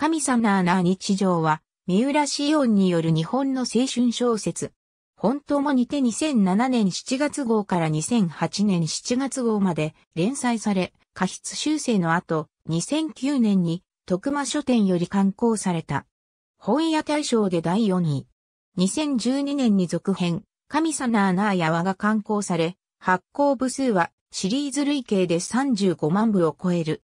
神様なあ日常は、三浦紫音による日本の青春小説。本当もにて2007年7月号から2008年7月号まで連載され、過失修正の後、2009年に徳間書店より刊行された。本屋大賞で第4位。2012年に続編、神様なあやわが刊行され、発行部数はシリーズ累計で35万部を超える。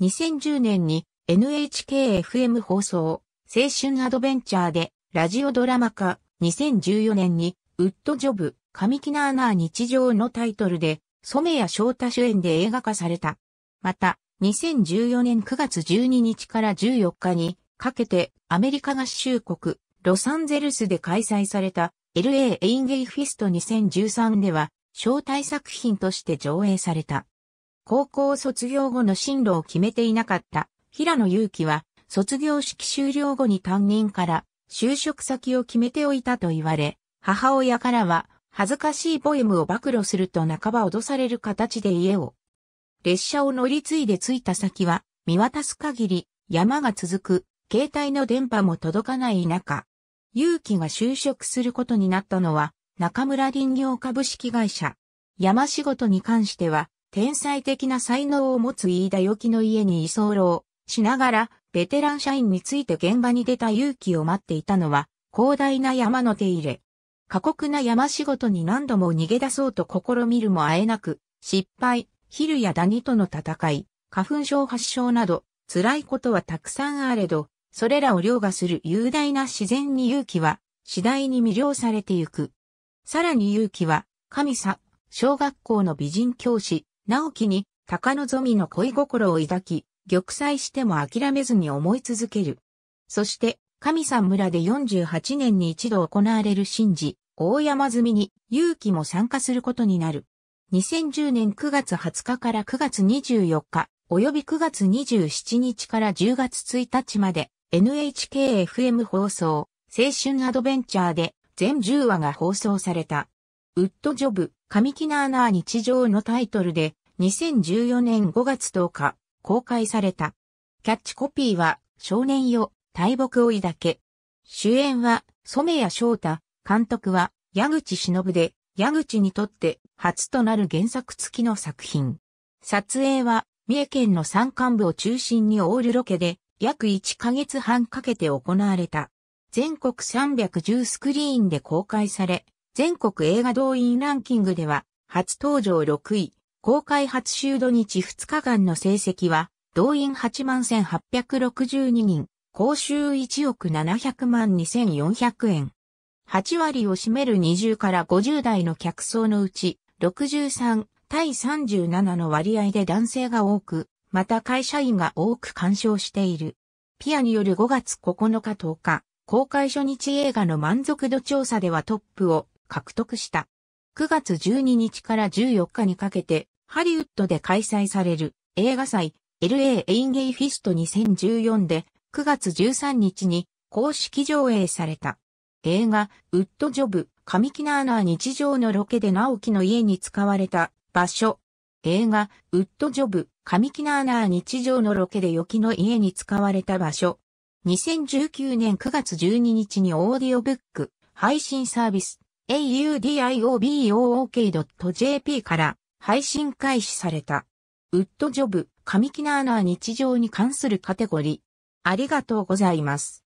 2010年に NHKFM 放送、青春アドベンチャーで、ラジオドラマ化、2014年に、ウッドジョブ、神木ナーナー日常のタイトルで、染谷翔太主演で映画化された。また、2014年9月12日から14日に、かけて、アメリカ合衆国、ロサンゼルスで開催された、LA インゲイフィスト2013では、招待作品として上映された。高校卒業後の進路を決めていなかった平野祐希は、卒業式終了後に担任から就職先を決めておいたと言われ、母親からは恥ずかしいポエムを暴露すると半ば脅される形で家を。列車を乗り継いで着いた先は見渡す限り山が続く、携帯の電波も届かない中、勇気が就職することになったのは中村林業株式会社。山仕事に関しては天才的な才能を持つ飯田よきの家に居候。しながら、ベテラン社員について現場に出た勇気を待っていたのは、広大な山の手入れ。過酷な山仕事に何度も逃げ出そうと試みるもあえなく、失敗、ヒルやダニとの戦い、花粉症発症など、辛いことはたくさんあれど、それらを凌駕する雄大な自然に勇気は、次第に魅了されてゆく。さらに勇気は、神さ、小学校の美人教師、直樹に、高望みの恋心を抱き、玉砕しても諦めずに思い続ける。そして、神山村で48年に一度行われる神事、大山積みに、勇気も参加することになる。2010年9月20日から9月24日、及び9月27日から10月1日まで、NHKFM 放送、青春アドベンチャーで、全10話が放送された。ウッドジョブ、神木ナーナー日常のタイトルで、2014年5月10日、公開された。キャッチコピーは、少年よ、大木追いだけ。主演は、染谷翔太、監督は、矢口忍で、矢口にとって初となる原作付きの作品。撮影は、三重県の山間部を中心にオールロケで、約1ヶ月半かけて行われた。全国310スクリーンで公開され、全国映画動員ランキングでは、初登場6位、公開初週土日2日間の成績は、動員8万1862人、公衆1億700万2400円。8割を占める20から50代の客層のうち、63対37の割合で男性が多く、また会社員が多く干渉している。ピアによる5月9日10日、公開初日映画の満足度調査ではトップを獲得した。9月12日から14日にかけてハリウッドで開催される映画祭 LA エインゲイフィスト2014で9月13日に公式上映された。映画、ウッドジョブ、神木ナーナー日常のロケで直樹の家に使われた場所。映画、ウッドジョブ、神木ナーナー日常のロケできの家に使われた場所。2019年9月12日にオーディオブック、配信サービス、audiobok.jp から配信開始された。ウッドジョブ、神木ナーナー日常に関するカテゴリー。ありがとうございます。